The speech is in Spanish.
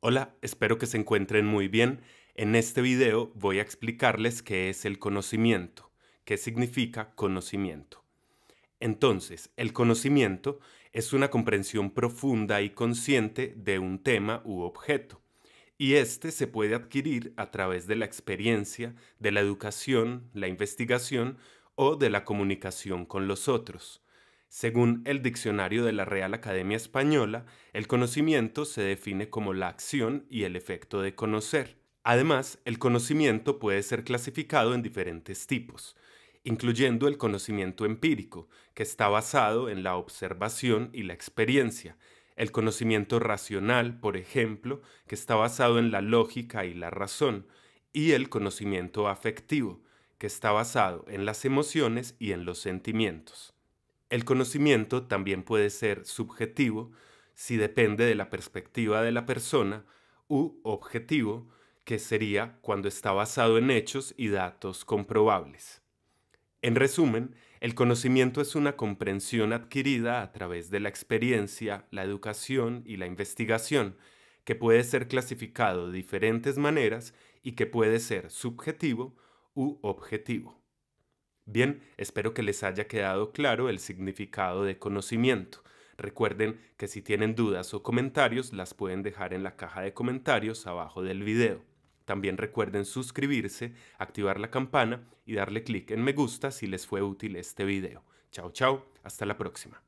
Hola, espero que se encuentren muy bien. En este video voy a explicarles qué es el conocimiento, qué significa conocimiento. Entonces, el conocimiento es una comprensión profunda y consciente de un tema u objeto, y este se puede adquirir a través de la experiencia, de la educación, la investigación o de la comunicación con los otros. Según el diccionario de la Real Academia Española, el conocimiento se define como la acción y el efecto de conocer. Además, el conocimiento puede ser clasificado en diferentes tipos, incluyendo el conocimiento empírico, que está basado en la observación y la experiencia, el conocimiento racional, por ejemplo, que está basado en la lógica y la razón, y el conocimiento afectivo, que está basado en las emociones y en los sentimientos. El conocimiento también puede ser subjetivo si depende de la perspectiva de la persona u objetivo que sería cuando está basado en hechos y datos comprobables. En resumen, el conocimiento es una comprensión adquirida a través de la experiencia, la educación y la investigación, que puede ser clasificado de diferentes maneras y que puede ser subjetivo u objetivo. Bien, espero que les haya quedado claro el significado de conocimiento. Recuerden que si tienen dudas o comentarios las pueden dejar en la caja de comentarios abajo del video. También recuerden suscribirse, activar la campana y darle clic en me gusta si les fue útil este video. Chao chao, hasta la próxima.